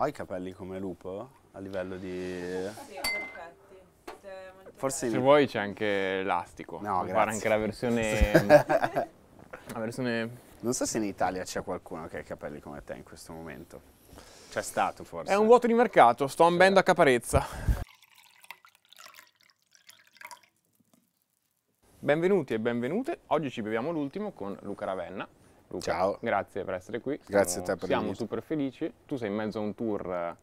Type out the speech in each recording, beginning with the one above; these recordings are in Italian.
Ho i capelli come lupo a livello di... Sì, perfetti. Cioè, forse... Se vuoi c'è anche elastico. No, Puoi grazie. anche la versione... la versione... Non so se in Italia c'è qualcuno che ha i capelli come te in questo momento. C'è stato forse. È un vuoto di mercato, sto ambendo a caparezza. Benvenuti e benvenute, oggi ci beviamo l'ultimo con Luca Ravenna, Luca, Ciao. Grazie per essere qui. Stiamo, grazie a te per Siamo super felici. Tu sei in mezzo a un tour eh,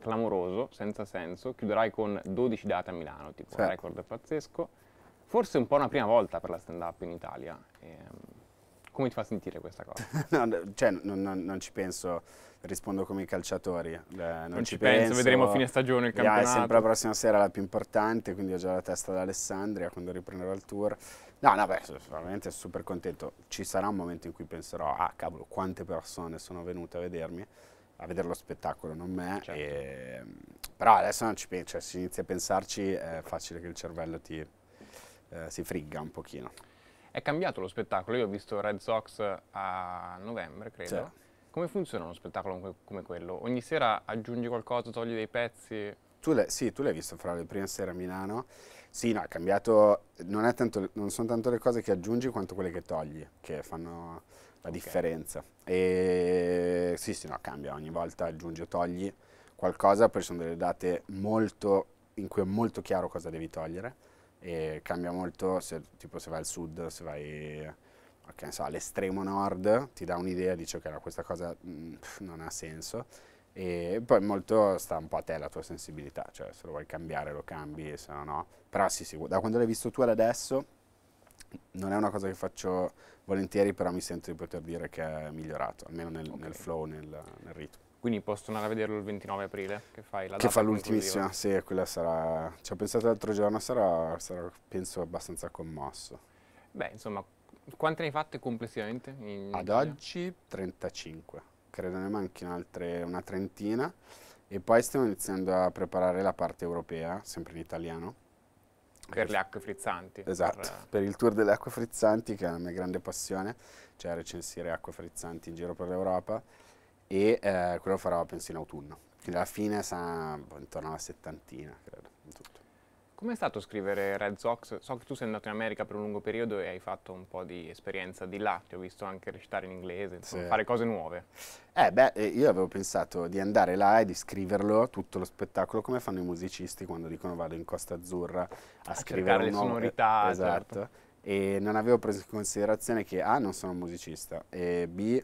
clamoroso, senza senso. Chiuderai con 12 date a Milano, tipo certo. un record pazzesco. Forse un po' una prima volta per la stand-up in Italia. E, ehm, come ti fa sentire questa cosa? no, cioè, non, non, non, ci penso, rispondo come i calciatori. Eh, non, non, ci, ci penso, penso, vedremo a fine stagione il campionato. Yeah, è sempre la prossima sera la più importante, quindi ho già la testa ad Alessandria quando riprenderò il tour. No, no, beh, veramente super contento. Ci sarà un momento in cui penserò, ah cavolo, quante persone sono venute a vedermi, a vedere lo spettacolo, non me. Certo. E, ehm, però adesso non ci penso, cioè, se inizi a pensarci è facile che il cervello ti, eh, si frigga un pochino. È cambiato lo spettacolo, io ho visto Red Sox a novembre, credo. Certo. Come funziona uno spettacolo come quello? Ogni sera aggiungi qualcosa, togli dei pezzi? Tu l'hai, sì, tu l'hai visto fra le prime sere a Milano. Sì, no, è cambiato, non, è tanto, non sono tanto le cose che aggiungi quanto quelle che togli, che fanno la okay. differenza. E sì, sì, no, cambia, ogni volta aggiungi o togli qualcosa, poi ci sono delle date molto, in cui è molto chiaro cosa devi togliere e cambia molto se, tipo se vai al sud, se vai okay, so, all'estremo nord, ti dà un'idea, dici ok, no, questa cosa mh, mm, non ha senso e poi molto sta un po' a te la tua sensibilità, cioè se lo vuoi cambiare lo cambi, se no no. Però sì, sì, da quando l'hai visto tu ad adesso non è una cosa che faccio volentieri, però mi sento di poter dire che è migliorato, almeno nel, okay. nel flow, nel, nel, ritmo. Quindi posso andare a vederlo il 29 aprile, che fai la Che fa l'ultimissima, sì, quella sarà... Ci ho pensato l'altro giorno, sarà, sarà, penso, abbastanza commosso. Beh, insomma, quante ne hai fatte complessivamente? Ad Italia? oggi 35 credo ne manchino altre una trentina e poi stiamo iniziando a preparare la parte europea, sempre in italiano. Per le acque frizzanti. Esatto, per... per il tour delle acque frizzanti che è la mia grande passione, cioè recensire acque frizzanti in giro per l'Europa e eh, quello farò penso in autunno. Quindi alla fine sarà intorno alla settantina, credo. Com'è stato scrivere Red Sox? So che tu sei andato in America per un lungo periodo e hai fatto un po' di esperienza di là, ti ho visto anche recitare in inglese, insomma, sì. fare cose nuove. Eh beh, eh, io avevo pensato di andare là e di scriverlo, tutto lo spettacolo, come fanno i musicisti quando dicono vado in Costa Azzurra a, a scrivere le sonorità. Eh, certo. Esatto. Certo. E non avevo preso in considerazione che A, non sono un musicista, e B,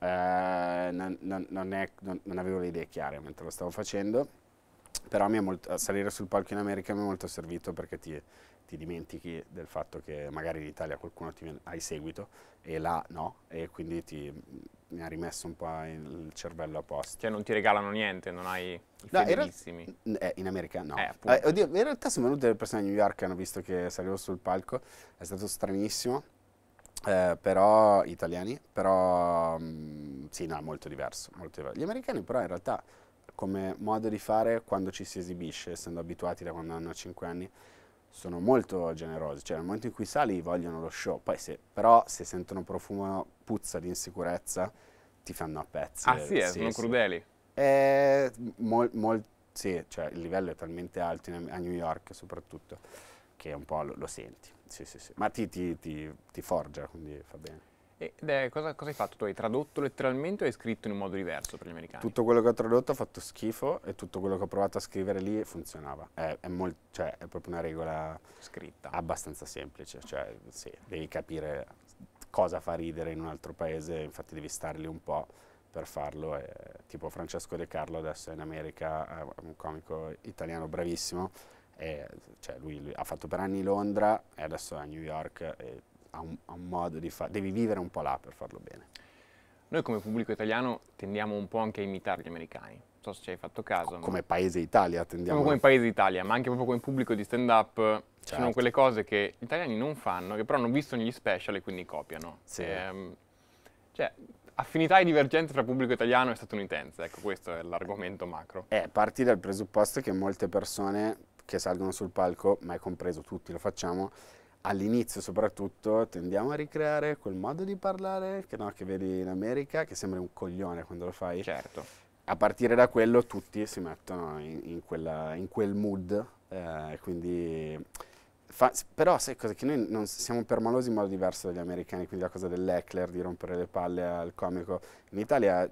eh, non, non, non, è, non avevo le idee chiare mentre lo stavo facendo però molto, salire sul palco in America mi è molto servito perché ti, ti dimentichi del fatto che magari in Italia qualcuno ti viene, hai seguito e là no, e quindi ti, mi ha rimesso un po' il cervello a posto. Cioè non ti regalano niente, non hai i no, fedelissimi? In, eh, in America no. Eh, eh, oddio, in realtà sono venute le persone a New York che hanno visto che salivo sul palco, è stato stranissimo, eh, però, italiani, però mh, mm, sì, no, molto diverso, molto diverso. Gli americani però in realtà come modo di fare quando ci si esibisce, essendo abituati da quando hanno 5 anni, sono molto generosi, cioè nel momento in cui sali vogliono lo show, poi se, però se sentono profumo, puzza di insicurezza, ti fanno a pezzi. Ah sì, eh, sì sono sì. crudeli? Eh, mol, mol, sì, cioè il livello è talmente alto in, a New York soprattutto che un po' lo, lo senti, sì, sì, sì. ma ti, ti, ti, ti forgia, quindi fa bene. E, eh, cosa, cosa, hai fatto? Tu hai tradotto letteralmente o hai scritto in un modo diverso per gli americani? Tutto quello che ho tradotto ha fatto schifo e tutto quello che ho provato a scrivere lì funzionava. È, è, molt, cioè, è proprio una regola scritta abbastanza semplice, cioè sì, devi capire cosa fa ridere in un altro paese, infatti devi stare lì un po' per farlo. E, tipo Francesco De Carlo adesso è in America, è un comico italiano bravissimo, e, cioè, lui, lui, ha fatto per anni Londra e adesso è a New York. E, ha un, ha un modo di fare, devi vivere un po' là per farlo bene. Noi come pubblico italiano tendiamo un po' anche a imitare gli americani, non so se ci hai fatto caso. Come ma... paese Italia tendiamo. Come, come paese Italia, ma anche proprio come pubblico di stand up certo. sono quelle cose che gli italiani non fanno, che però hanno visto negli special e quindi copiano. Sì. E, ehm, cioè, affinità e divergenze tra pubblico italiano e statunitense, ecco questo è l'argomento macro. Eh, parti dal presupposto che molte persone che salgono sul palco, ma è compreso tutti lo facciamo, all'inizio soprattutto tendiamo a ricreare quel modo di parlare che, no, che, vedi in America, che sembra un coglione quando lo fai. Certo. A partire da quello tutti si mettono in, in, quella, in quel mood, eh, quindi... Fa, però sai cosa? Che noi non, siamo permalosi in modo diverso dagli americani, quindi la cosa dell'Eckler, di rompere le palle al comico. In Italia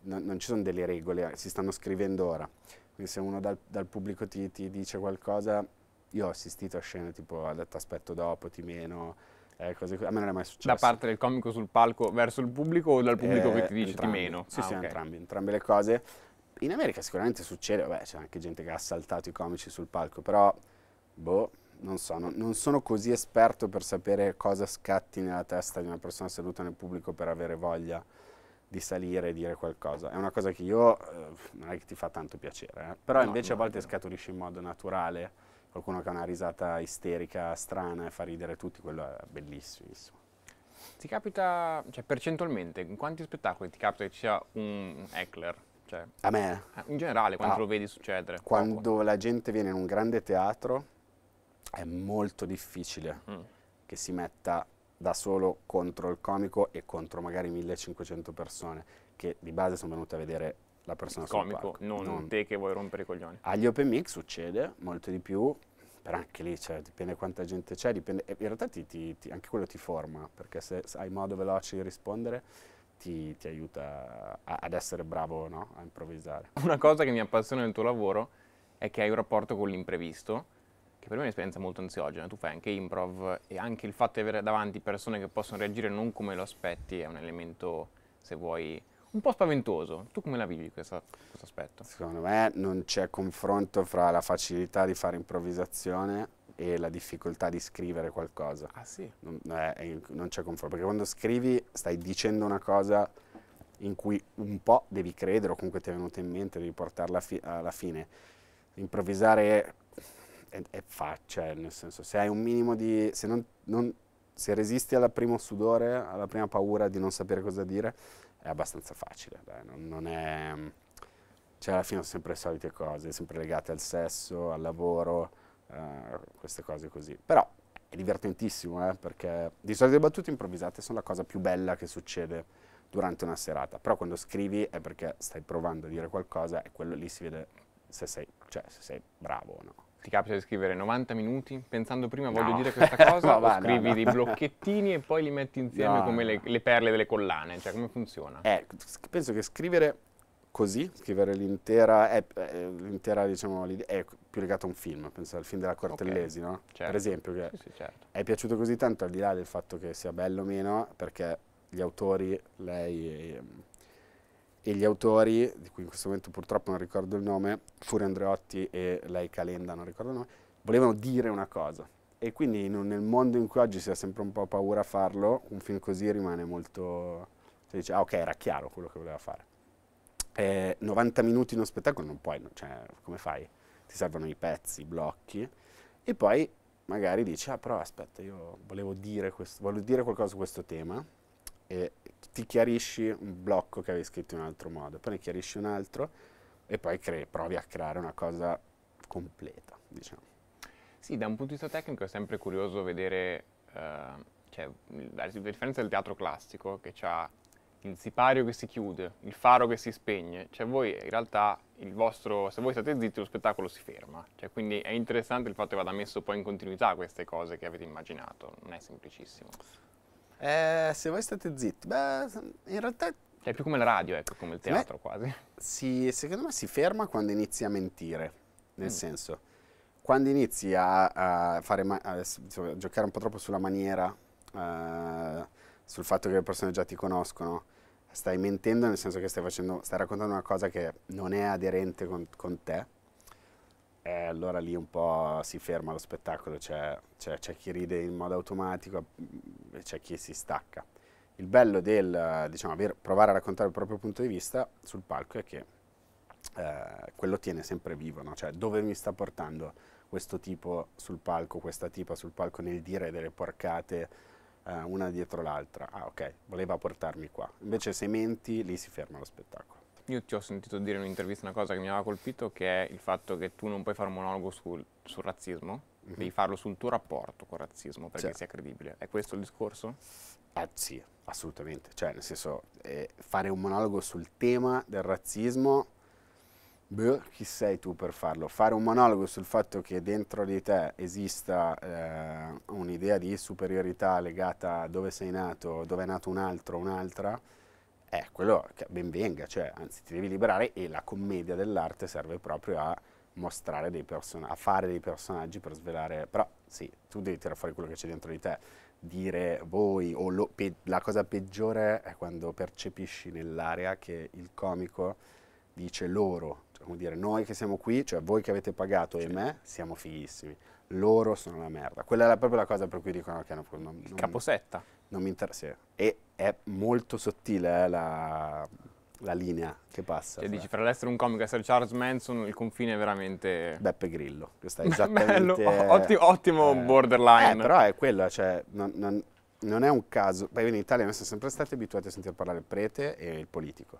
no, non ci sono delle regole, eh, si stanno scrivendo ora. Quindi se uno dal, dal pubblico ti, ti dice qualcosa, io ho assistito a scene tipo ha detto aspetto dopo, ti meno, eh, cose, a me non è mai successo. Da parte del comico sul palco verso il pubblico o dal pubblico eh, che ti dice entrambi. di meno? Sì, ah, sì, okay. entrambi, entrambe le cose. In America sicuramente succede, vabbè, c'è anche gente che ha assaltato i comici sul palco, però, boh, non so, non, non, sono così esperto per sapere cosa scatti nella testa di una persona seduta nel pubblico per avere voglia di salire e dire qualcosa. È una cosa che io, eh, non è che ti fa tanto piacere, eh. però no, invece no, a volte no. scaturisce in modo naturale qualcuno che ha una risata isterica strana e fa ridere tutti, quello è bellissimo. Ti capita, cioè percentualmente, in quanti spettacoli ti capita che ci sia un heckler? Cioè, a me? Eh, in generale, quando ah, lo vedi succedere? Quando poco. la gente viene in un grande teatro è molto difficile mm. che si metta da solo contro il comico e contro magari 1500 persone che di base sono venute a vedere la persona il comico, non, non, te che vuoi rompere i coglioni. Agli open mic succede molto di più, però anche lì cioè, dipende quanta gente c'è, dipende, in realtà ti, ti, ti, anche quello ti forma, perché se, se hai modo veloce di rispondere ti, aiuta a, ad essere bravo no? a improvvisare. Una cosa che mi appassiona nel tuo lavoro è che hai un rapporto con l'imprevisto, che per me è un'esperienza molto ansiogena, tu fai anche improv e anche il fatto di avere davanti persone che possono reagire non come lo aspetti è un elemento, se vuoi, un po' spaventoso. Tu come la vivi questa, questo aspetto? Secondo me non c'è confronto fra la facilità di fare improvvisazione e la difficoltà di scrivere qualcosa. Ah sì? Non, eh, non c'è confronto, perché quando scrivi stai dicendo una cosa in cui un po' devi credere o comunque ti è venuta in mente, devi portarla fi alla fine. Improvvisare è, è, faccia, cioè, nel senso, se hai un minimo di... se, non, non, se resisti al primo sudore, alla prima paura di non sapere cosa dire, è abbastanza facile, dai, non, non è, cioè alla fine sono sempre le solite cose, sempre legate al sesso, al lavoro, eh, queste cose così. Però è divertentissimo, eh, perché di solito le battute improvvisate sono la cosa più bella che succede durante una serata, però quando scrivi è perché stai provando a dire qualcosa e quello lì si vede se sei, cioè, se sei bravo o no ti capita di scrivere 90 minuti pensando prima no. voglio dire questa cosa, no, va, scrivi no, dei blocchettini e poi li metti insieme come le, le, perle delle collane, cioè come funziona? Eh, penso che scrivere così, scrivere l'intera, è, è, eh, l'intera diciamo, è più legato a un film, penso al film della Cortellesi, okay. no? Certo. Per esempio, che sì, sì, certo. è piaciuto così tanto al di là del fatto che sia bello o meno, perché gli autori, lei e gli autori, di cui in questo momento purtroppo non ricordo il nome, Furio Andreotti e lei Calenda, non ricordo il nome, volevano dire una cosa. E quindi un, nel mondo in cui oggi si ha sempre un po' paura a farlo, un film così rimane molto... si dice, ah ok, era chiaro quello che voleva fare. Eh, 90 minuti in uno spettacolo non puoi, cioè, come fai? Ti servono i pezzi, i blocchi, e poi magari dici, ah però aspetta, io volevo dire, questo, volevo dire qualcosa su questo tema, e ti chiarisci un blocco che avevi scritto in un altro modo, poi ne chiarisci un altro e poi cre- provi a creare una cosa completa, diciamo. Sì, da un punto di vista tecnico è sempre curioso vedere uh, cioè, la differenza del teatro classico che ha il sipario che si chiude, il faro che si spegne, cioè voi in realtà vostro, se voi state zitti lo spettacolo si ferma, cioè, quindi è interessante il fatto che vada messo poi in continuità queste cose che avete immaginato, non è semplicissimo. Eh, se voi state zitti, beh, in realtà... è più come la radio, ecco, come il teatro me, quasi. Si, secondo me si ferma quando inizi a mentire, nel mm. senso, quando inizi a, a, a, a, giocare un po' troppo sulla maniera, uh, sul fatto che le persone già ti conoscono, stai mentendo nel senso che stai, facendo, stai raccontando una cosa che non è aderente con, con te, e allora lì un po' si ferma lo spettacolo, c'è, chi ride in modo automatico mm, e c'è chi si stacca. Il bello del diciamo, aver, provare a raccontare il proprio punto di vista sul palco è che eh, quello tiene sempre vivo, no? cioè dove mi sta portando questo tipo sul palco, questa tipa sul palco nel dire delle porcate eh, una dietro l'altra. Ah ok, voleva portarmi qua. Invece se menti lì si ferma lo spettacolo io ti ho sentito dire in un'intervista una cosa che mi aveva colpito, che è il fatto che tu non puoi fare un monologo sul, sul razzismo, mm-hmm. devi farlo sul tuo rapporto col razzismo perché cioè. sia credibile. È questo il discorso? Eh, sì, assolutamente. Cioè, nel senso, eh, fare un monologo sul tema del razzismo, beh, chi sei tu per farlo? Fare un monologo sul fatto che dentro di te esista eh, un'idea di superiorità legata a dove sei nato, dove è nato un altro, un'altra eh, quello che ben venga, cioè, anzi ti devi liberare e la commedia dell'arte serve proprio a mostrare dei personaggi, a fare dei personaggi per svelare, però sì, tu devi tirare fuori quello che c'è dentro di te, dire voi o lo, la cosa peggiore è quando percepisci nell'area che il comico dice loro, cioè, come dire noi che siamo qui, cioè voi che avete pagato certo. e me, siamo fighissimi, loro sono la merda, quella è la, proprio la cosa per cui dicono che hanno... Non, il caposetta non mi interessa. E è molto sottile eh, la, la, linea che passa. Cioè, fra... Cioè. dici, fra l'essere un comico e essere Charles Manson, il confine è veramente... Beppe Grillo, questa è esattamente... Bello, ottimo, ottimo eh, borderline. Eh, però è quello, cioè, non, non, non è un caso... Poi in Italia noi siamo sempre stati abituati a sentire parlare il prete e il politico.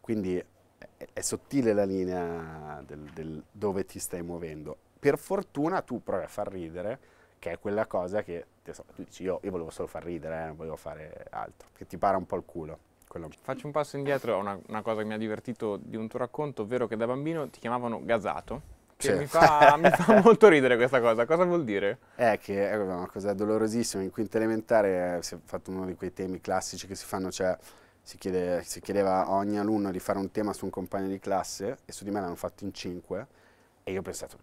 Quindi è, è sottile la linea del, del dove ti stai muovendo. Per fortuna tu provi a far ridere che è quella cosa che so, tu dici io, io, volevo solo far ridere, eh, non volevo fare altro, che ti para un po' il culo. Quello. Faccio un passo indietro a una, una, cosa che mi ha divertito di un tuo racconto, ovvero che da bambino ti chiamavano gasato. Che mi, fa, mi, fa, molto ridere questa cosa, cosa vuol dire? È che è una cosa dolorosissima, in quinta elementare eh, si è fatto uno di quei temi classici che si fanno, cioè si, chiede, si chiedeva a ogni alunno di fare un tema su un compagno di classe e su di me l'hanno fatto in cinque e io ho pensato,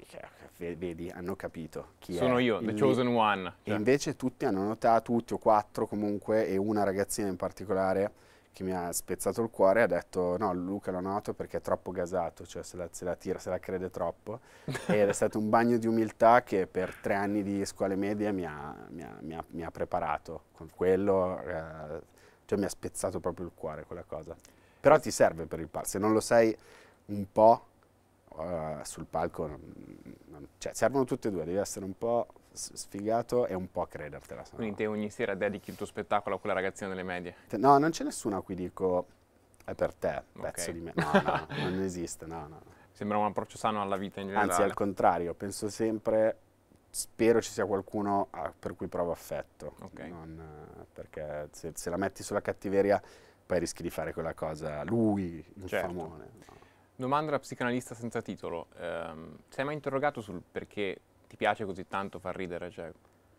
vedi, hanno capito chi Sono è. io, The Chosen One. E cioè. invece tutti hanno notato, tutti o quattro comunque, e una ragazzina in particolare che mi ha spezzato il cuore ha detto no, Luca lo noto perché è troppo gasato, cioè se la, se la tira, se la crede troppo. Ed è stato un bagno di umiltà che per tre anni di scuole medie mi ha, mi ha, mi ha, mi ha preparato. Con quello, eh, cioè mi ha spezzato proprio il cuore quella cosa. Però ti serve per il par, se non lo sai un po' uh, sul palco, non, cioè, servono tutte e due, devi essere un po' sfigato e un po' credertela. Quindi no. te ogni sera dedichi il tuo spettacolo a quella ragazza delle medie? No, non c'è nessuno a cui dico è per te, okay. di me. No, no, non esiste, no, no. Sembra un approccio sano alla vita in generale. Anzi, al contrario, penso sempre, spero ci sia qualcuno a, per cui provo affetto. Okay. Non, perché se, se, la metti sulla cattiveria poi rischi di fare quella cosa, lui, il certo. No. Domanda da psicanalista senza titolo. Um, sei mai interrogato sul perché ti piace così tanto far ridere Cioè?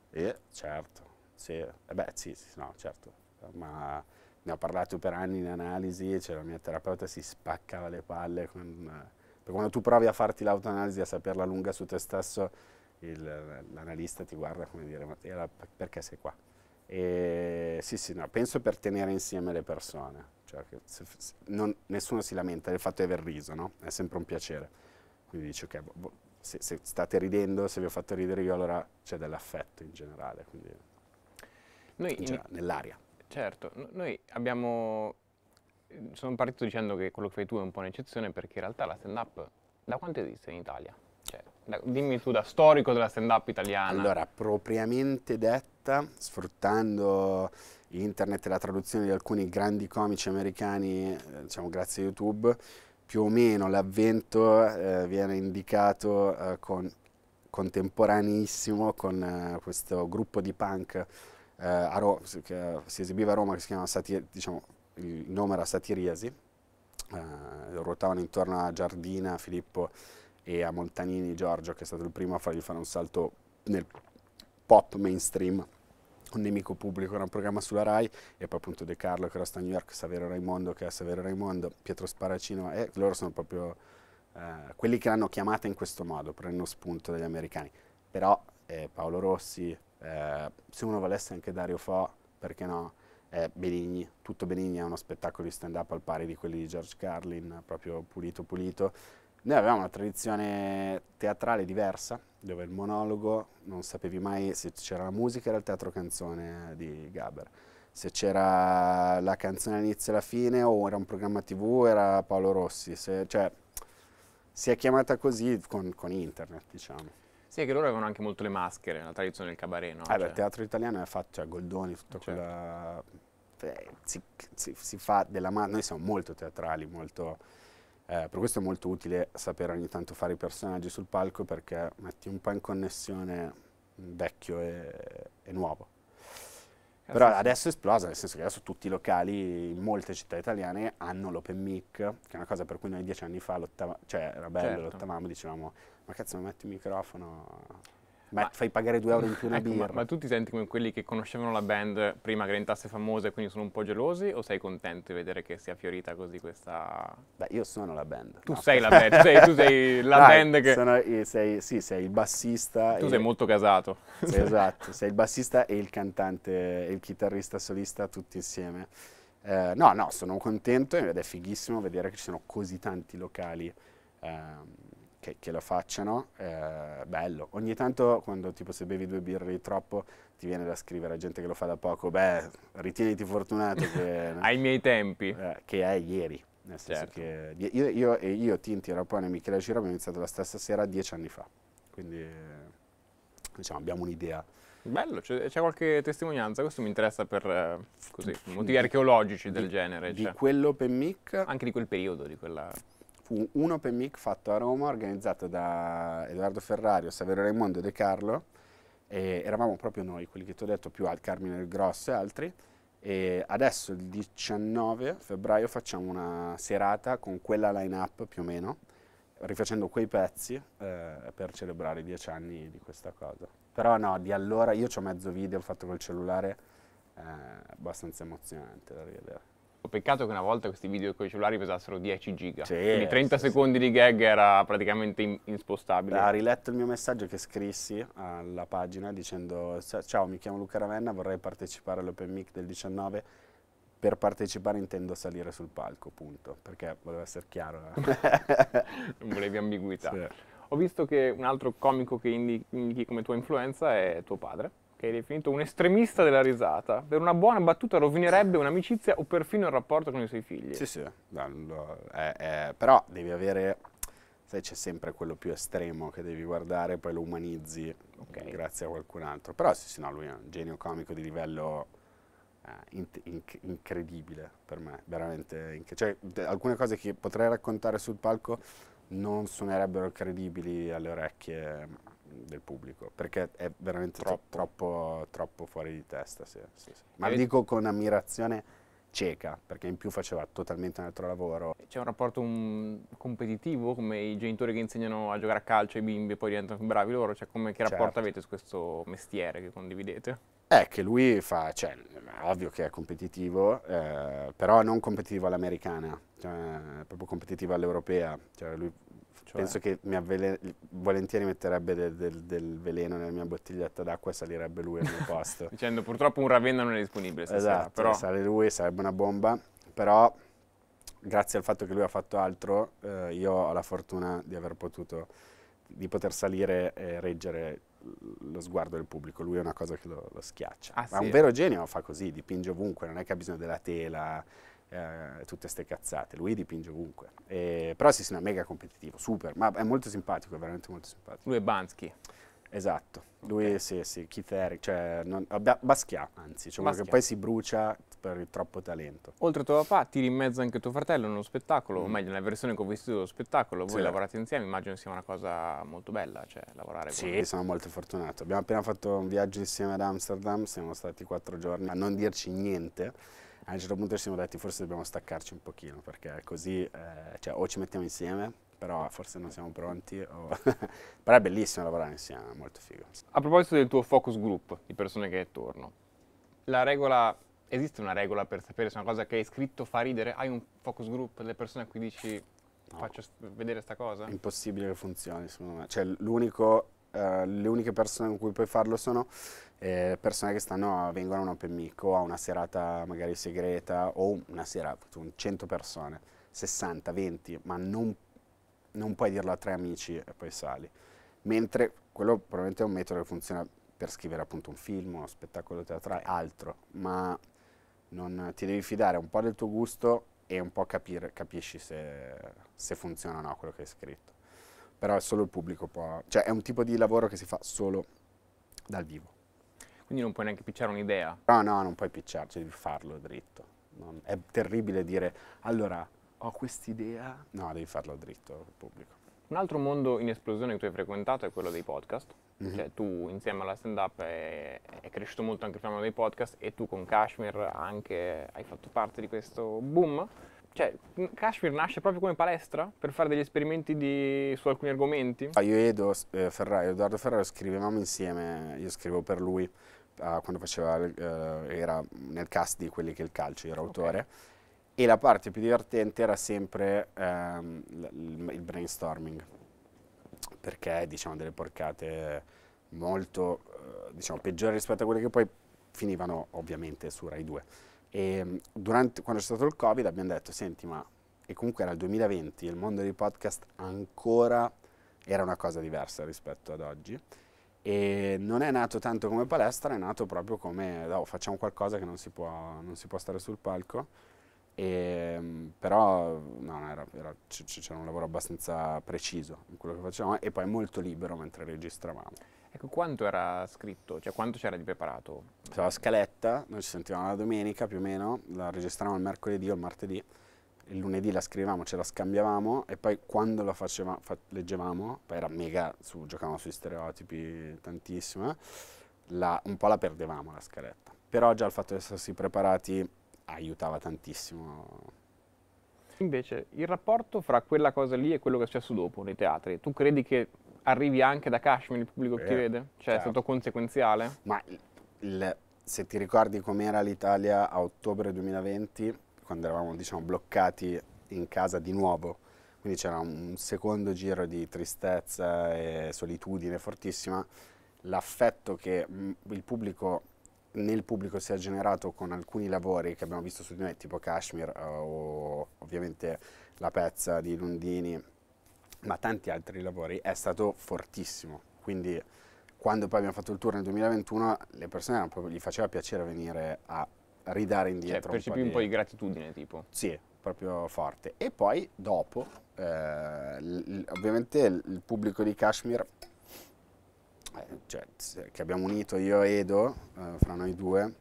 Eh, certo, sì. Eh beh, sì, sì, no, certo. Ma ne ho parlato per anni in analisi, cioè la mia terapeuta si spaccava le palle. Con, eh, quando tu provi a farti l'autoanalisi, a saperla lunga su te stesso, l'analista ti guarda come dire, ma perché sei qua? E, sì, sì, no, penso per tenere insieme le persone. Cioè se, se, non, nessuno si lamenta del fatto di aver riso, no? È sempre un piacere. Quindi dici, ok, bo, bo, se, se, state ridendo, se vi ho fatto ridere io, allora c'è dell'affetto in generale. Quindi, noi, in, nell'aria. Certo, noi abbiamo... Sono partito dicendo che quello che fai tu è un po' un'eccezione perché in realtà la stand-up da quanto esiste in Italia? dimmi tu da storico della stand-up italiana. Allora, propriamente detta, sfruttando internet e la traduzione di alcuni grandi comici americani, eh, diciamo grazie a YouTube, più o meno l'avvento eh, viene indicato eh, con, contemporaneissimo con eh, questo gruppo di punk eh, che si esibiva a Roma, che si chiama Satir, diciamo, il nome era Satiriasi, eh, ruotavano intorno a Giardina, Filippo e a Montanini Giorgio, che è stato il primo a fargli fare un salto nel pop mainstream un nemico pubblico era un programma sulla Rai e poi appunto De Carlo che era sta a New York, Savero Raimondo che era Savero Raimondo, Pietro Sparacino e loro sono proprio eh, quelli che l'hanno chiamata in questo modo, prendendo spunto dagli americani. Però eh, Paolo Rossi, eh, se uno volesse anche Dario Fo, perché no? Eh, Benigni, tutto Benigni è uno spettacolo di stand up al pari di quelli di George Carlin, proprio pulito pulito noi avevamo una tradizione teatrale diversa, dove il monologo non sapevi mai se c'era la musica, era il teatro canzone eh, di Gaber. Se c'era la canzone all'inizio e alla fine, o era un programma tv, era Paolo Rossi. Se, cioè, si è chiamata così con, con internet, diciamo. Sì, è che loro avevano anche molto le maschere, la tradizione del cabaret, no? Eh, cioè... il teatro italiano è fatto, cioè Goldoni, tutta certo. quella... Eh, si, si, si, fa della noi siamo molto teatrali, molto eh, per questo è molto utile sapere ogni tanto fare i personaggi sul palco perché metti un po' in connessione vecchio e, e nuovo. Però adesso esplosa, nel senso che adesso tutti i locali in molte città italiane hanno l'open mic, che è una cosa per cui noi dieci anni fa lottavamo, cioè era bello, certo. lo dicevamo ma cazzo mi metti il microfono ma, ma fai pagare due euro in più una ecco, birra. Ma, ma, tu ti senti come quelli che conoscevano la band prima che diventasse famosa e quindi sono un po' gelosi o sei contento di vedere che sia fiorita così questa... Beh, io sono la band. Tu no. sei la band, sei, tu sei la Dai, band che... Sono, sei, sì, sei il bassista. Tu e... sei molto casato. Sei esatto, sei il bassista e il cantante e il chitarrista solista tutti insieme. Eh, no, no, sono contento ed è fighissimo vedere che ci sono così tanti locali. Eh, che, che lo facciano, eh, bello. Ogni tanto quando tipo se bevi due birre di troppo ti viene da scrivere a gente che lo fa da poco, beh, ritieniti fortunato che... Ai miei tempi. Eh, che è ieri. Nel senso certo. che io, io, io, Tinti, Rapone e Michele Ciro abbiamo iniziato la stessa sera dieci anni fa, quindi diciamo abbiamo un'idea. Bello, c'è, qualche testimonianza, questo mi interessa per eh, così, motivi archeologici del di, genere. Di cioè. quell'open mic? Anche di quel periodo, di quella fu un open mic fatto a Roma organizzato da Edoardo Ferrario, Saverio Raimondo e De Carlo e eravamo proprio noi, quelli che ti ho detto, più al Carmine del Grosso e altri e adesso il 19 febbraio facciamo una serata con quella line up più o meno rifacendo quei pezzi eh, per celebrare i dieci anni di questa cosa però no, di allora io ho mezzo video fatto col cellulare eh, abbastanza emozionante da rivedere Peccato che una volta questi video con i cellulari pesassero 10 giga, sì, quindi 30 sì, secondi sì. di gag era praticamente in inspostabile. Ha riletto il mio messaggio che scrissi alla pagina dicendo ciao mi chiamo Luca Ravenna, vorrei partecipare all'Open Mic del 19, per partecipare intendo salire sul palco, punto, perché voleva essere chiaro. non eh. volevi ambiguità. Ho visto che un altro comico che indichi come tua influenza è tuo padre che hai definito un estremista della risata, per una buona battuta rovinerebbe un'amicizia o perfino il rapporto con i suoi figli. Sì, sì, no, eh, eh, però devi avere, sai c'è sempre quello più estremo che devi guardare, poi lo umanizzi okay. grazie a qualcun altro, però sì, sì, no, lui è un genio comico di livello eh, in, in, incredibile per me, veramente, cioè, alcune cose che potrei raccontare sul palco non suonerebbero credibili alle orecchie del pubblico, perché è veramente troppo, troppo, troppo fuori di testa. Sì, sì, sì. Ma e dico con ammirazione cieca, perché in più faceva totalmente un altro lavoro. C'è un rapporto un, competitivo, come i genitori che insegnano a giocare a calcio ai bimbi e poi diventano più bravi loro? Cioè, come, che certo. rapporto avete su questo mestiere che condividete? È eh, che lui fa, cioè, ovvio che è competitivo, eh, però non competitivo all'americana, cioè, proprio competitivo all'europea. Cioè, lui cioè... Penso che mi avvelen- volentieri metterebbe del, del, del, veleno nella mia bottiglietta d'acqua e salirebbe lui al mio posto. Dicendo purtroppo un Ravenna non è disponibile stasera. Esatto, però... Eh, sale lui, sarebbe una bomba, però grazie al fatto che lui ha fatto altro eh, io ho la fortuna di aver potuto, di poter salire e reggere lo sguardo del pubblico, lui è una cosa che lo, lo schiaccia. Ah, Ma sì? un vero genio fa così, dipinge ovunque, non è che ha bisogno della tela, eh, tutte ste cazzate, lui dipinge ovunque, eh, però sì, sì, è mega competitivo, super, ma è molto simpatico, è veramente molto simpatico. Lui è Bansky. Esatto, lui sì, sì, Keith Eric, cioè non, Baschià, anzi, cioè Baschià. che poi si brucia per il troppo talento. Oltre a tuo papà, tiri in mezzo anche tuo fratello nello spettacolo, mm. o meglio, nella versione che ho visto dello spettacolo, voi sì. lavorate insieme, immagino sia una cosa molto bella, cioè lavorare Sì, con... sono molto fortunato. Abbiamo appena fatto un viaggio insieme ad Amsterdam, siamo stati quattro giorni a non dirci niente a un certo punto ci siamo detti forse dobbiamo staccarci un pochino perché così eh, cioè, o ci mettiamo insieme però forse non siamo pronti o... però è bellissimo lavorare insieme, è molto figo. A proposito del tuo focus group di persone che hai attorno, la regola esiste una regola per sapere se una cosa che hai scritto fa ridere? Hai un focus group delle persone a cui dici no. faccio vedere sta cosa? È impossibile che funzioni secondo me. Cioè l'unico eh, le uniche persone con cui puoi farlo sono eh, persone che stanno, vengono a un open mic o a una serata magari segreta o una sera serata, 100 persone, 60, 20, ma non, non puoi dirlo a tre amici e poi sali. Mentre quello probabilmente è un metodo che funziona per scrivere appunto un film, uno spettacolo teatrale, altro, ma non, ti devi fidare un po' del tuo gusto e un po' capire, capisci se, se funziona o no quello che hai scritto però è solo il pubblico può, cioè è un tipo di lavoro che si fa solo dal vivo. Quindi non puoi neanche picciare un'idea? No, no, non puoi picciarci, cioè, devi farlo dritto. Non, è terribile dire, allora, ho quest'idea. No, devi farlo dritto al pubblico. Un altro mondo in esplosione che tu hai frequentato è quello dei podcast. Mm -hmm. Cioè tu insieme alla stand-up è, è, cresciuto molto anche il fenomeno dei podcast e tu con Kashmir anche hai fatto parte di questo boom. Cioè, Kashmir nasce proprio come palestra per fare degli esperimenti di, su alcuni argomenti? Ah, io e Edo, eh, Ferraio, Edoardo Ferraio scrivevamo insieme, io scrivo per lui ah, quando faceva, eh, era nel cast di quelli che è il calcio, io ero okay. autore, e la parte più divertente era sempre ehm, il brainstorming, perché diciamo delle porcate molto, eh, diciamo, peggiori rispetto a quelle che poi finivano ovviamente su Rai 2 e ehm, durante, quando c'è stato il Covid abbiamo detto, senti ma, e comunque era il 2020, il mondo dei podcast ancora era una cosa diversa rispetto ad oggi, e non è nato tanto come palestra, è nato proprio come, oh, facciamo qualcosa che non si può, non si può stare sul palco, e, ehm, però no, era, era, c'era un lavoro abbastanza preciso in quello che facevamo e poi molto libero mentre registravamo. Ecco, quanto era scritto, cioè quanto c'era di preparato? C'era la scaletta, noi ci sentivamo la domenica più o meno, la registravamo il mercoledì o il martedì, il lunedì la scrivevamo, ce la scambiavamo e poi quando la faceva, fa, leggevamo, poi era mega, su, giocavamo sui stereotipi tantissimo, eh, la, un po' la perdevamo la scaletta. Però già il fatto di essersi preparati aiutava tantissimo Invece il rapporto fra quella cosa lì e quello che è successo dopo nei teatri, tu credi che arrivi anche da Kashmir il pubblico che ti eh, vede? Cioè, certo. è stato conseguenziale? Ma il, se ti ricordi com'era l'Italia a ottobre 2020, quando eravamo diciamo, bloccati in casa di nuovo, quindi c'era un secondo giro di tristezza e solitudine fortissima, l'affetto che mm, il pubblico nel pubblico si è generato con alcuni lavori che abbiamo visto su di noi, tipo Kashmir eh, o ovviamente la pezza di Lundini ma tanti altri lavori, è stato fortissimo. Quindi quando poi abbiamo fatto il tour nel 2021, le persone proprio, gli faceva piacere venire a ridare cioè, indietro. Cioè, percepi un, un po' di gratitudine, tipo. Sì, proprio forte. E poi dopo, eh, ovviamente il pubblico di Kashmir, eh, cioè, che abbiamo unito io e Edo, eh, fra noi due,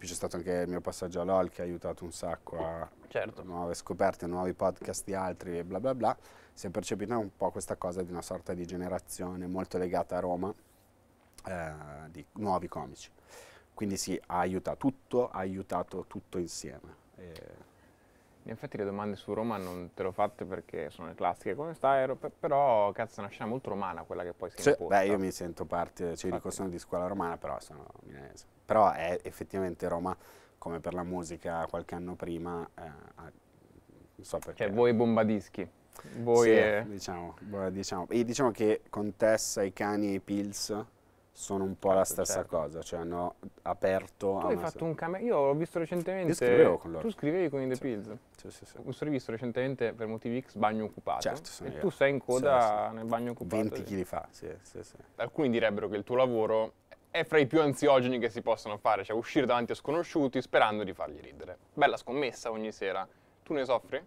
poi c'è stato anche il mio passaggio a LOL che ha aiutato un sacco a certo. nuove scoperte, nuovi podcast di altri e bla bla bla. Si è percepita un po' questa cosa di una sorta di generazione molto legata a Roma eh, di nuovi comici. Quindi sì, ha aiutato tutto, ha aiutato tutto insieme. E... In effetti le domande su Roma non te le ho fatte perché sono le classiche, come stai? Però cazzo è una scena molto romana quella che poi si sì, impone. Beh, io mi sento parte, ci dico sono di scuola romana, però sono milanese però è effettivamente Roma, come per la musica qualche anno prima, eh, non so perché. Che cioè, voi bombadischi. Voi sì, e... diciamo, boh, diciamo. E diciamo che Contessa, i cani e i pills sono un po' certo, la stessa certo. cosa, cioè hanno aperto... Tu hai fatto un cameo, io l'ho visto recentemente... Io scrivevo con loro. Tu scrivevi con i The sì. Pills. Sì, sì, sì. Ho visto recentemente per motivi X bagno occupato. Certo, e io. tu sei in coda sì, nel bagno occupato. 20 kg fa, sì, sì, sì. Alcuni direbbero che il tuo lavoro è fra i più ansiogeni che si possono fare, cioè uscire davanti a sconosciuti sperando di fargli ridere. Bella scommessa ogni sera. Tu ne soffri?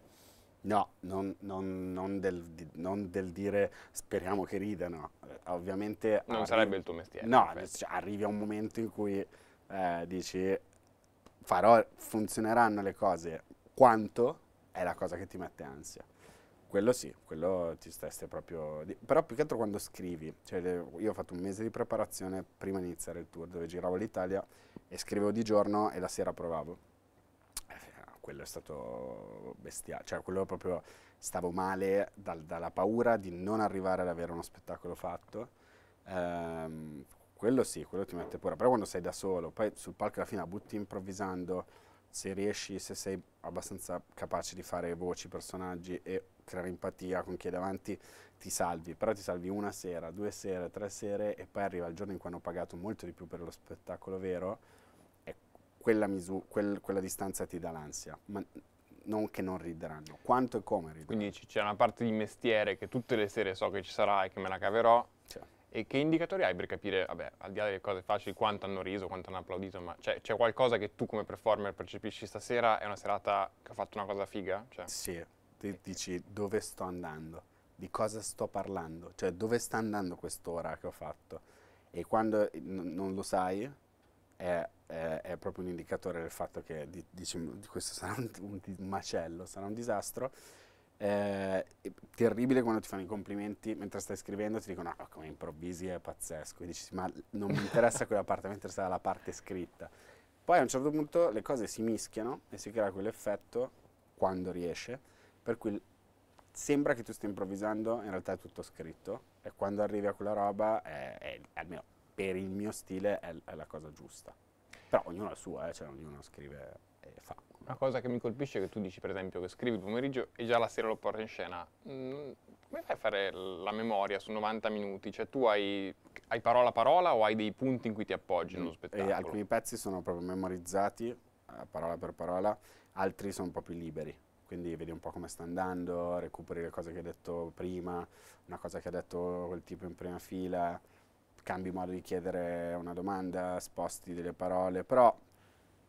No, non, non, non, del, non del, dire speriamo che ridano. Eh, ovviamente... Non sarebbe il tuo mestiere. No, cioè, arrivi a un momento in cui eh, dici farò, funzioneranno le cose quanto è la cosa che ti mette ansia. Quello sì, quello ti stesse proprio... Di... Però più che altro quando scrivi, cioè io ho fatto un mese di preparazione prima di iniziare il tour dove giravo l'Italia e scrivevo di giorno e la sera provavo. Eh, quello è stato bestiale, cioè quello proprio stavo male dal, dalla paura di non arrivare ad avere uno spettacolo fatto. Ehm, quello sì, quello ti mette paura, però quando sei da solo, poi sul palco alla fine butti improvvisando, se riesci, se sei abbastanza capace di fare voci, personaggi e creare empatia con chi è davanti, ti salvi, però ti salvi una sera, due sere, tre sere e poi arriva il giorno in cui hanno pagato molto di più per lo spettacolo vero e quella, misu- quel, quella distanza ti dà l'ansia. Ma non che non rideranno, quanto e come rideranno. Quindi c'è una parte di mestiere che tutte le sere so che ci sarà e che me la caverò. C'è. Certo. E che indicatori hai per capire, vabbè, al di là delle cose facili, quanto hanno riso, quanto hanno applaudito, ma c'è, c'è qualcosa che tu come performer percepisci stasera è una serata che ha fatto una cosa figa? Cioè. Sì, ti dici dove sto andando, di cosa sto parlando, cioè dove sta andando quest'ora che ho fatto. E quando non lo sai, è, è, è, proprio un indicatore del fatto che di, dici, questo sarà un, un, macello, sarà un disastro. è eh, terribile quando ti fanno i complimenti mentre stai scrivendo, ti dicono: Ah, come improvvisi è pazzesco. E dici: Ma non mi interessa quella parte, mi interessa la parte scritta. Poi a un certo punto le cose si mischiano e si crea quell'effetto quando riesce per cui sembra che tu stia improvvisando, in realtà è tutto scritto e quando arrivi a quella roba, è, è, almeno per il mio stile, è, è, la cosa giusta. Però ognuno ha la sua, eh, cioè ognuno scrive e fa. Una cosa che mi colpisce è che tu dici, per esempio, che scrivi il pomeriggio e già la sera lo porti in scena. Mm, come fai a fare la memoria su 90 minuti? Cioè tu hai, hai parola a parola o hai dei punti in cui ti appoggi mm. nello spettacolo? E alcuni pezzi sono proprio memorizzati, eh, parola per parola, altri sono proprio liberi quindi vedi un po' come sta andando, recuperi le cose che hai detto prima, una cosa che ha detto quel tipo in prima fila, cambi modo di chiedere una domanda, sposti delle parole, però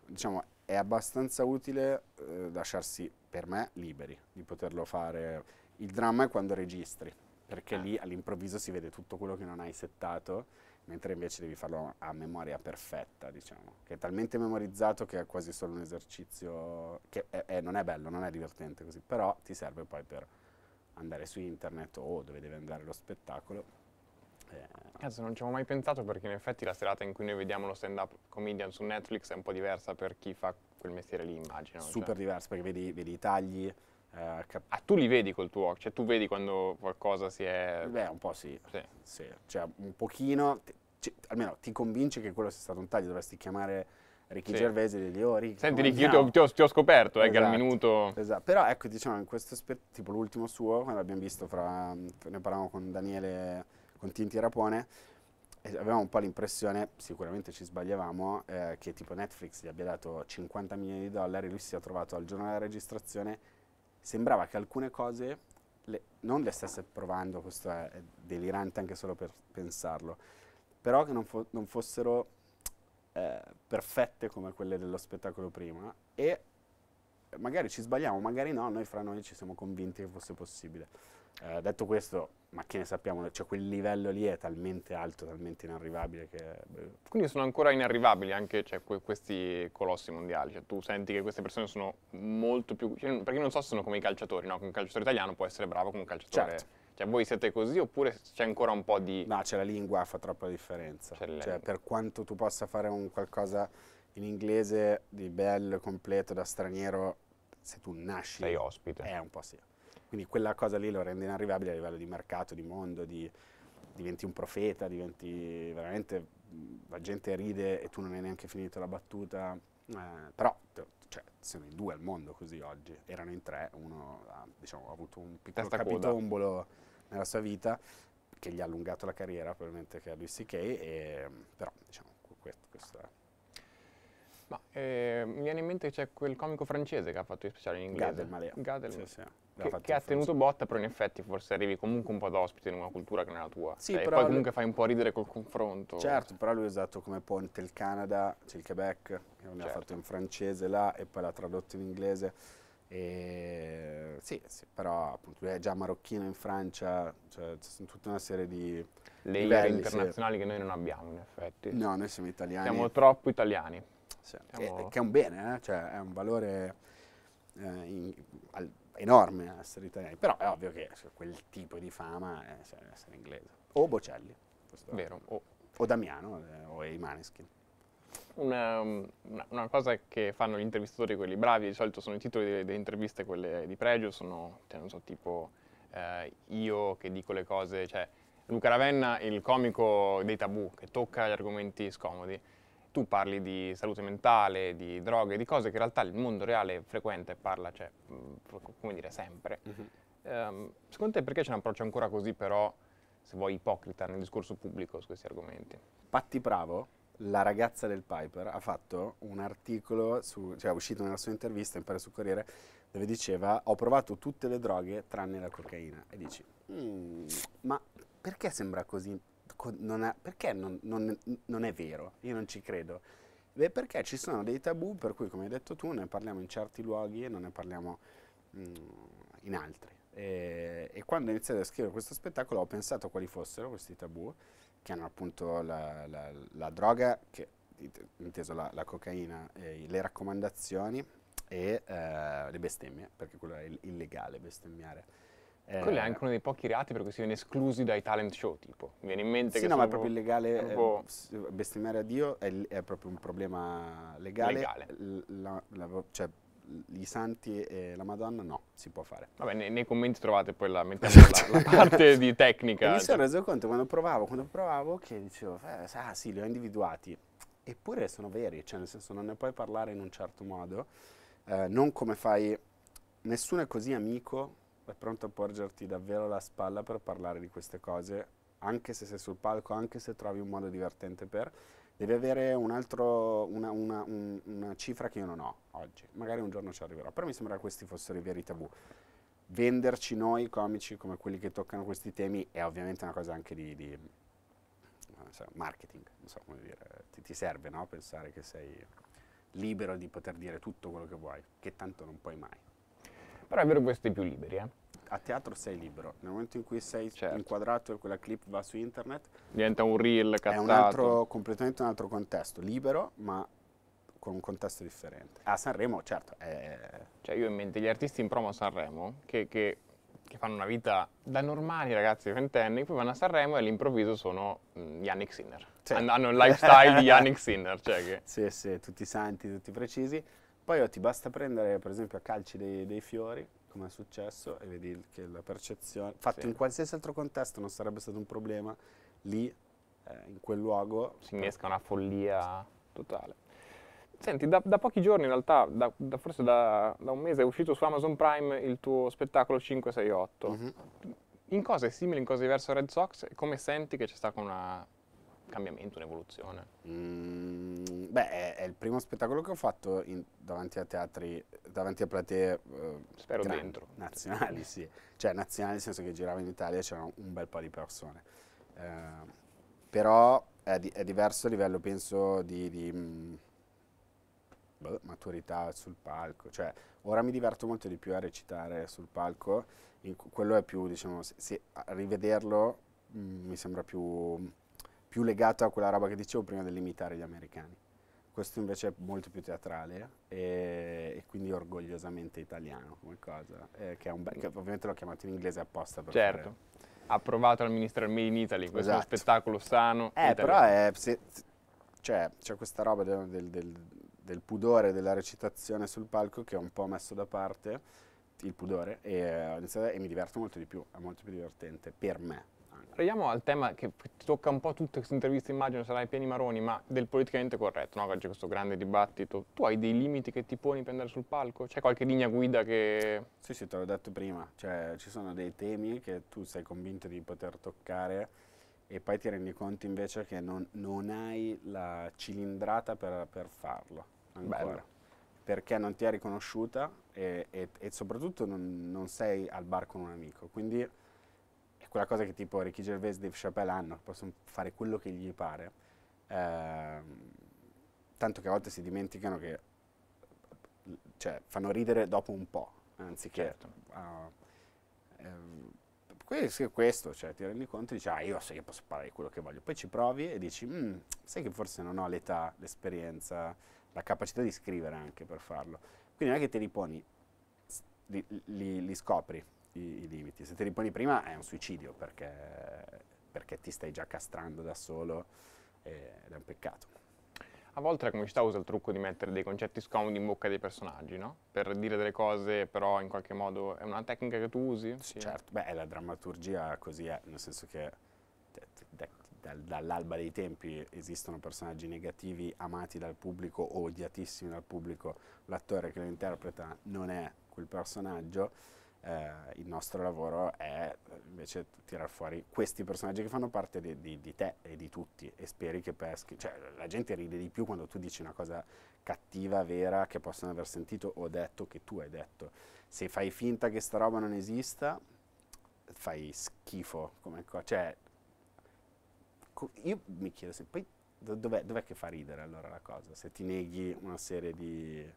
diciamo è abbastanza utile eh, lasciarsi per me liberi di poterlo fare. Il dramma è quando registri, perché ah. lì all'improvviso si vede tutto quello che non hai settato mentre invece devi farlo a memoria perfetta, diciamo, che è talmente memorizzato che è quasi solo un esercizio che è, è, non è bello, non è divertente così, però ti serve poi per andare su internet o dove deve andare lo spettacolo. Cazzo, eh. non ci avevo mai pensato perché in effetti la serata in cui noi vediamo lo stand-up comedian su Netflix è un po' diversa per chi fa quel mestiere lì, immagino. Cioè. Super cioè. diversa perché vedi, vedi i tagli, Uh, ah, tu li vedi col tuo cioè tu vedi quando qualcosa si è... Beh, un po' sì, sì. sì. cioè un pochino, ti, c- almeno ti convince che quello sia stato un taglio, dovresti chiamare Ricky sì. Gervese e dirgli, oh Ricky... Senti Ricky, io ti ho, ti, ti ho, scoperto, eh, esatto, che al esatto, minuto... Esatto, però ecco, diciamo, in questo aspetto, tipo l'ultimo suo, quando l'abbiamo visto fra, ne parlavamo con Daniele, con Tinti Rapone, avevamo un po' l'impressione, sicuramente ci sbagliavamo, eh, che tipo Netflix gli abbia dato 50 milioni di dollari, lui si sia trovato al giorno della registrazione sembrava che alcune cose le, non le stesse provando, questo è, è delirante anche solo per pensarlo, però che non, fo non fossero eh, perfette come quelle dello spettacolo prima e magari ci sbagliamo, magari no, noi fra noi ci siamo convinti che fosse possibile. Eh, detto questo, ma che ne sappiamo, cioè quel livello lì è talmente alto, talmente inarrivabile che... Eh, Quindi sono ancora inarrivabili anche cioè, questi colossi mondiali, cioè, tu senti che queste persone sono molto più... Cioè, perché non so se sono come i calciatori, no? Un calciatore italiano può essere bravo come un calciatore... Certo. Cioè, voi siete così oppure c'è ancora un po' di... No, c'è la lingua, fa troppa differenza. C'è Cioè, per quanto tu possa fare un qualcosa in inglese di bello, completo, da straniero, se tu nasci... Sei ospite. È un po' sì. Quindi quella cosa lì lo rende inarrivabile a livello di mercato, di mondo, di, diventi un profeta, diventi veramente, la gente ride e tu non hai neanche finito la battuta, eh, però cioè, sono in due al mondo così oggi, erano in tre, uno ha, diciamo, ha avuto un piccolo Testa capitombolo coda. nella sua vita che gli ha allungato la carriera probabilmente che a Luis C.K., e, però diciamo questo, questo è. Ma, eh, mi viene in mente che c'è quel comico francese che ha fatto gli speciali in inglese. Gadelmalea. Gadelmalea. Sì, sì. Che, che ha tenuto botta, però in effetti forse arrivi comunque un po' d'ospite in una cultura che non è la tua. Sì, cioè, però poi comunque fai un po' ridere col confronto. Certo, però lui è usato come ponte il Canada, c'è cioè il Quebec, che certo. l'ha fatto in francese là e poi l'ha tradotto in inglese. E, sì, sì, però appunto lui è già marocchino in Francia, cioè sono tutta una serie di... Le internazionali sì. che noi non abbiamo in effetti. No, noi siamo italiani. Siamo troppo italiani. Sì. Che, che, è un bene, eh? cioè, è un valore eh, in, al, enorme essere italiani, però è ovvio che cioè, quel tipo di fama è cioè, essere inglese. O Bocelli, Vero, o, o, Damiano, eh, o i Una, una, cosa che fanno gli intervistatori, quelli bravi, di solito sono i titoli delle, delle interviste, quelle di pregio, sono, cioè, non so, tipo eh, io che dico le cose, cioè Luca Ravenna, il comico dei tabù, che tocca gli argomenti scomodi tu parli di salute mentale, di droghe, di cose che in realtà il mondo reale frequenta e parla, cioè, come dire, sempre. Mm -hmm. um, secondo te perché c'è un approccio ancora così, però, se vuoi, ipocrita nel discorso pubblico su questi argomenti? Patti Bravo, la ragazza del Piper, ha fatto un articolo, su, cioè è uscito nella sua intervista, in pare su Corriere, dove diceva ho provato tutte le droghe tranne la cocaina. E dici, mm, ma perché sembra così non ha, perché non, non, non, è vero? Io non ci credo. Beh, perché ci sono dei tabù per cui, come hai detto tu, ne parliamo in certi luoghi e non ne parliamo mh, mm, in altri. E, e quando ho iniziato a scrivere questo spettacolo ho pensato a quali fossero questi tabù, che hanno appunto la, la, la droga, che, inteso la, la cocaina, eh, le raccomandazioni e eh, le bestemmie, perché quello è illegale bestemmiare eh, Quello è eh, anche uno dei pochi reati per cui si viene esclusi dai talent show, tipo. Mi viene in mente sì, che... Sì, no, ma è proprio illegale, proprio... Eh, bestemmiare a Dio è, è, proprio un problema legale. legale. La, la, cioè, i santi e la Madonna no, si può fare. Vabbè, nei, nei commenti trovate poi la, esatto. la parte di tecnica. mi sono reso conto quando provavo, quando provavo che dicevo, eh, ah sì, li ho individuati, eppure sono veri, cioè nel senso non ne puoi parlare in un certo modo, eh, non come fai, nessuno è così amico è pronto a porgerti davvero la spalla per parlare di queste cose, anche se sei sul palco, anche se trovi un modo divertente per, devi avere un altro, una, una, un, una cifra che io non ho oggi, magari un giorno ci arriverò, però mi sembra che questi fossero i veri tabù. Venderci noi comici come quelli che toccano questi temi è ovviamente una cosa anche di, di so, marketing, non so come dire, ti, ti serve no? pensare che sei libero di poter dire tutto quello che vuoi, che tanto non puoi mai però è vero che siete più liberi. Eh? A teatro sei libero, nel momento in cui sei certo. inquadrato e quella clip va su internet diventa un reel cattato. È un altro, completamente un altro contesto, libero ma con un contesto differente. A Sanremo certo è... Cioè io ho in mente gli artisti in promo a Sanremo che, che che fanno una vita da normali ragazzi di ventenni, poi vanno a Sanremo e all'improvviso sono mm, Yannick Sinner. Sì. Hanno il lifestyle di Yannick Sinner. Cioè che... Sì, sì, tutti santi, tutti precisi. Poi oh, ti basta prendere per esempio a calci dei, dei fiori, come è successo, e vedi che la percezione, fatto sì. in qualsiasi altro contesto non sarebbe stato un problema, lì, eh, in quel luogo... Si innesca una follia totale. Senti, da, da, pochi giorni in realtà, da, da forse da, da, un mese, è uscito su Amazon Prime il tuo spettacolo 568. Mm -hmm. In cosa è simile, in cosa è diverso Red Sox come senti che c'è stata una cambiamento, un'evoluzione? Mm, beh, è, è, il primo spettacolo che ho fatto in, davanti a teatri, davanti a platee eh, Spero grandi, dentro. nazionali, sì. Cioè nazionali nel senso che giravo in Italia e c'erano un bel po' di persone. Eh, però è, di, è, diverso a livello, penso, di, di mm, boh, maturità sul palco. Cioè, ora mi diverto molto di più a recitare sul palco, quello è più, diciamo, se, se, rivederlo mh, mm, mi sembra più più legato a quella roba che dicevo prima dell'imitare gli americani. Questo invece è molto più teatrale e, e quindi orgogliosamente italiano come cosa, eh, che, be- che, ovviamente l'ho chiamato in inglese apposta. Per certo. Fare... Approvato al Ministero Made in Italy, questo esatto. spettacolo sano. Eh, italiano. però è, se, cioè, c'è questa roba del, del, del, del pudore della recitazione sul palco che ho un po' messo da parte il pudore e, eh, e, mi diverto molto di più, è molto più divertente per me. Arriviamo al tema che tocca un po' tutte queste interviste, immagino, sarai pieni maroni, ma del politicamente corretto, no? Oggi questo grande dibattito. Tu hai dei limiti che ti poni per andare sul palco? C'è qualche linea guida che... Sì, sì, te l'ho detto prima. Cioè, ci sono dei temi che tu sei convinto di poter toccare e poi ti rendi conto invece che non, non hai la cilindrata per, per farlo ancora. Bello. Perché non ti è riconosciuta e, e, e soprattutto non, non sei al bar con un amico. Quindi quella cosa che tipo Ricky Gervais e Dave Chappelle hanno, possono fare quello che gli pare, eh, tanto che a volte si dimenticano che cioè, fanno ridere dopo un po', anziché... Certo. Uh, ehm, questo, cioè, ti rendi conto e dici, ah, io so che posso parlare di quello che voglio. Poi ci provi e dici, mm, sai che forse non ho l'età, l'esperienza, la capacità di scrivere anche per farlo. Quindi non è che te li poni, li, li, li scopri, i, i limiti. Se te li poni prima è un suicidio perché, perché ti stai già castrando da solo ed è un peccato. A volte la comicità usa il trucco di mettere dei concetti scomodi in bocca dei personaggi, no? Per dire delle cose, però in qualche modo è una tecnica che tu usi? Sì, certo, beh, la drammaturgia così è, nel senso che dall'alba dei tempi esistono personaggi negativi amati dal pubblico o odiatissimi dal pubblico, l'attore che lo interpreta non è quel personaggio eh, il nostro lavoro è invece tirar fuori questi personaggi che fanno parte di, di, di te e di tutti e speri che peschi, cioè la gente ride di più quando tu dici una cosa cattiva, vera, che possono aver sentito o detto che tu hai detto. Se fai finta che sta roba non esista, fai schifo come cosa, cioè io mi chiedo se poi dov'è, dov'è che fa ridere allora la cosa, se ti neghi una serie di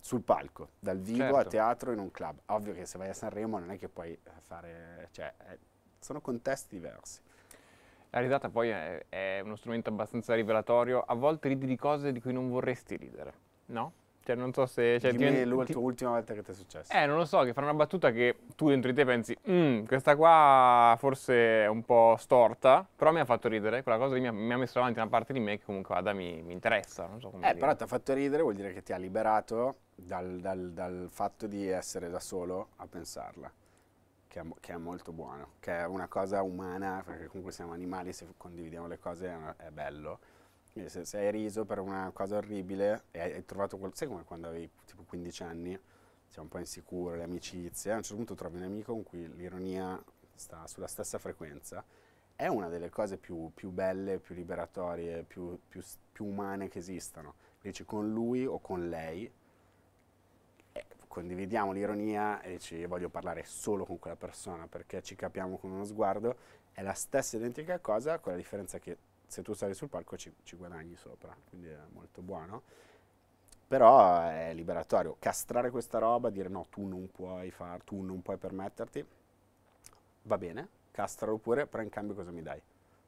sul palco, dal vivo certo. a teatro in un club. Ovvio che se vai a Sanremo non è che puoi fare, cioè, eh, sono contesti diversi. La risata poi è, è, uno strumento abbastanza rivelatorio, a volte ridi di cose di cui non vorresti ridere, no? Cioè non so se... Cioè, Dimmi ti... l'ultima volta che ti è successo. Eh, non lo so, che fa una battuta che tu dentro di te pensi, mm, questa qua forse è un po' storta, però mi ha fatto ridere, quella cosa lì mi ha, mi ha messo davanti una parte di me che comunque vada mi, mi interessa, non so come Eh, dire. però ti ha fatto ridere, vuol dire che ti ha liberato dal, dal, dal, fatto di essere da solo a pensarla, che è, che è, molto buono, che è una cosa umana, perché comunque siamo animali, se condividiamo le cose è, è bello. Quindi se, se, hai riso per una cosa orribile e hai, hai trovato qualcosa, sai come quando avevi tipo 15 anni, sei un po' insicuro, le amicizie, a un certo punto trovi un amico con cui l'ironia sta sulla stessa frequenza è una delle cose più, più belle, più liberatorie, più, più, più, umane che esistano. Invece con lui o con lei condividiamo l'ironia e ci voglio parlare solo con quella persona perché ci capiamo con uno sguardo, è la stessa identica cosa con la differenza che se tu sali sul palco ci, ci guadagni sopra, quindi è molto buono. Però è liberatorio. Castrare questa roba, dire no, tu non puoi far, tu non puoi permetterti, va bene, castralo pure, però in cambio cosa mi dai?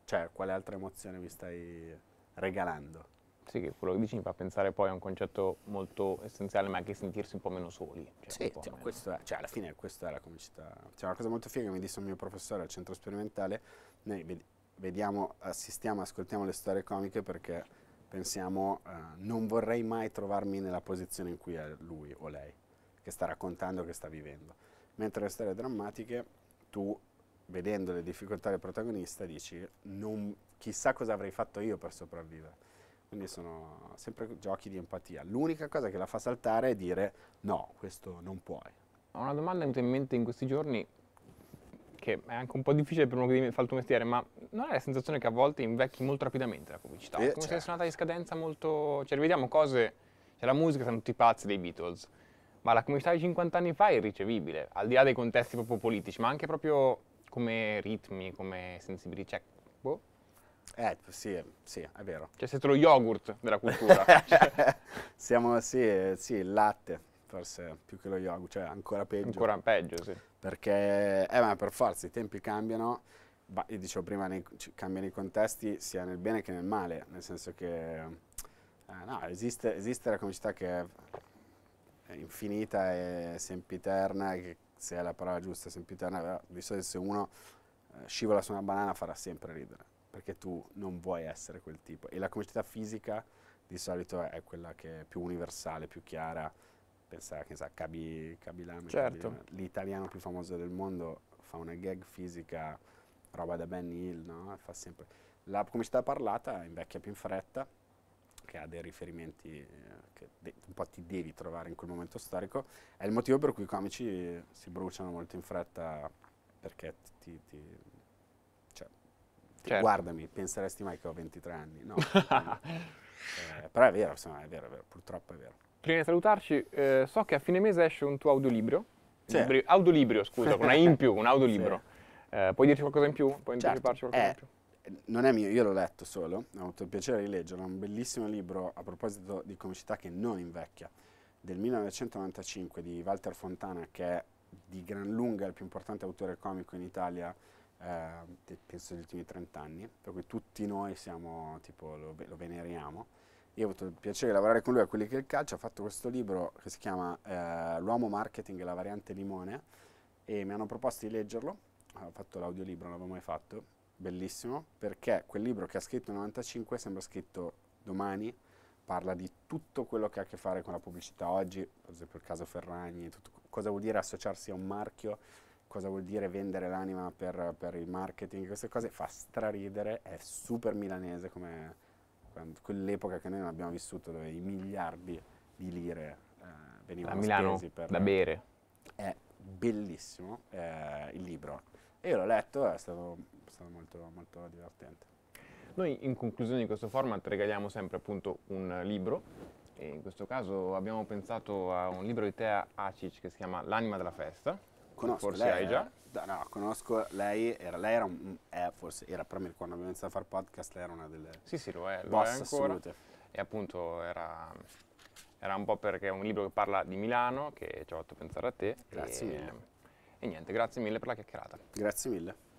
Cioè, quale altra emozione mi stai regalando? sì, che quello che dici mi fa pensare poi a un concetto molto essenziale, ma anche sentirsi un po' meno soli. Cioè sì, cioè, meno. Questo, cioè, alla fine questa è la comicità. C'è una cosa molto figa che mi disse un mio professore al centro sperimentale, noi vediamo, assistiamo, ascoltiamo le storie comiche perché pensiamo eh, non vorrei mai trovarmi nella posizione in cui è lui o lei che sta raccontando, che sta vivendo. Mentre le storie drammatiche, tu vedendo le difficoltà del protagonista dici non, chissà cosa avrei fatto io per sopravvivere quindi sono sempre giochi di empatia. L'unica cosa che la fa saltare è dire no, questo non puoi. Ho una domanda in mente in questi giorni che è anche un po' difficile per uno che fa il tuo mestiere, ma non è la sensazione che a volte invecchi molto rapidamente la pubblicità? Eh, come certo. se suonata di scadenza molto... Cioè, rivediamo cose... Cioè, la musica sono tutti pazzi dei Beatles, ma la comunità di 50 anni fa è irricevibile, al di là dei contesti proprio politici, ma anche proprio come ritmi, come sensibilità. Cioè, boh, eh, sì, sì, è vero. Cioè siete lo yogurt della cultura. Siamo, sì, sì, il latte, forse più che lo yogurt, cioè ancora peggio. Ancora peggio, sì. Perché, eh, ma per forza, i tempi cambiano, ma, io dicevo prima, nei, cambiano i contesti sia nel bene che nel male, nel senso che, eh, no, esiste, esiste la comicità che è infinita e sempiterna, che se è la parola giusta, sempiterna, di solito se uno eh, scivola su una banana farà sempre ridere perché tu non vuoi essere quel tipo. E la comicità fisica di solito è quella che è più universale, più chiara. Pensa che sa, Cabi, Cabilame, certo. Cabilame. l'italiano più famoso del mondo fa una gag fisica, roba da Ben Hill, no? Fa sempre. La comicità parlata invecchia più in fretta, che ha dei riferimenti eh, che de- un po' ti devi trovare in quel momento storico, è il motivo per cui i comici si bruciano molto in fretta perché ti, ti cioè, certo. Guardami, penseresti mai che ho 23 anni? No. eh, però è vero, insomma, è vero, è vero, purtroppo è vero. Prima di salutarci, eh, so che a fine mese esce un tuo audiolibro. Libri, audiolibro, scusa, una in più, un audiolibro. Eh, puoi dirci qualcosa in più? Puoi certo. anticiparci qualcosa in eh, più? non è mio, io l'ho letto solo, ho avuto il piacere di leggerlo, è un bellissimo libro a proposito di comicità che non invecchia, del 1995 di Walter Fontana, che è di gran lunga il più importante autore comico in Italia eh, penso negli ultimi 30 anni, per cui tutti noi siamo, tipo, lo, lo, veneriamo. Io ho avuto il piacere di lavorare con lui a quelli che il calcio, ha fatto questo libro che si chiama eh, L'uomo marketing e la variante limone e mi hanno proposto di leggerlo, ho fatto l'audiolibro, non l'avevo mai fatto, bellissimo, perché quel libro che ha scritto nel 95 sembra scritto domani, parla di tutto quello che ha a che fare con la pubblicità oggi, per esempio il caso Ferragni, tutto, cosa vuol dire associarsi a un marchio, cosa vuol dire vendere l'anima per, per il marketing, queste cose, fa straridere, è super milanese come quell'epoca che noi non abbiamo vissuto dove i miliardi di lire eh, venivano da Milano, spesi per... da bere. È bellissimo eh, il libro e io l'ho letto, è stato, è stato molto, molto divertente. Noi in conclusione di questo format regaliamo sempre appunto un libro e in questo caso abbiamo pensato a un libro di Tea Acic che si chiama L'anima della festa conosco forse lei, hai già? No, eh. no, conosco lei, era, lei era, un, eh, forse, era proprio quando abbiamo iniziato a fare podcast, lei era una delle sì, sì, lo è, lo è ancora. Assolute. E appunto era, era, un po' perché è un libro che parla di Milano, che ci ha fatto pensare a te. Grazie e, mille. E niente, grazie mille per la chiacchierata. Grazie mille.